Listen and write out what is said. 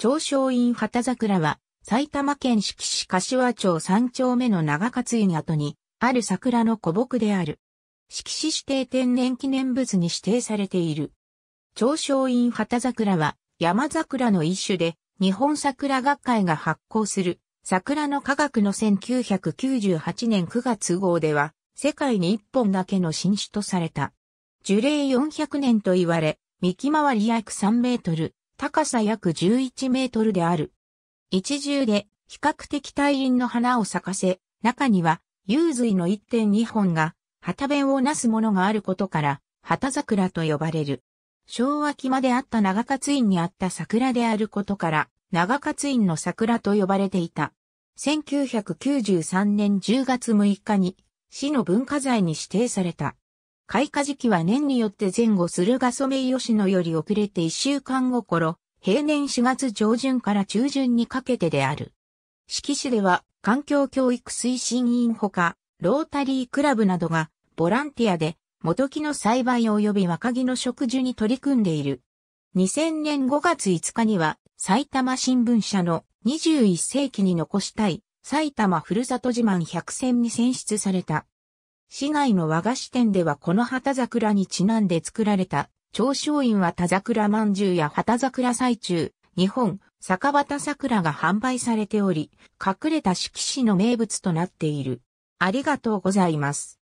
長昌院旗桜は、埼玉県志木市柏町三丁目の長勝院跡に、ある桜の古木である。志木市指定天然記念物に指定されている。長昌院旗桜は、山桜の一種で、日本桜学会が発行する、桜の科学の1998年9月号では、世界に一本だけの新種とされた。樹齢400年と言われ、幹回り約3メートル、高さ約11メートルである。一重で比較的大輪の花を咲かせ、中には幽髄の1.2本が旗弁をなすものがあることから、旗桜と呼ばれる。昭和期まであった長勝院にあった桜であることから、長勝院の桜と呼ばれていた。1993年10月6日に市の文化財に指定された。開花時期は年によって前後するがソメイヨシノより遅れて1週間ごころ、平年4月上旬から中旬にかけてである。四季市では環境教育推進委員ほか、ロータリークラブなどがボランティアで元木の栽培及び若木の植樹に取り組んでいる。2000年5月5日には埼玉新聞社の21世紀に残したい埼玉ふるさと自慢100選に選出された。市内の和菓子店ではこの旗桜にちなんで作られた、長商院は田桜まんじゅうや旗桜最中、日本、酒畑桜が販売されており、隠れた四季市の名物となっている。ありがとうございます。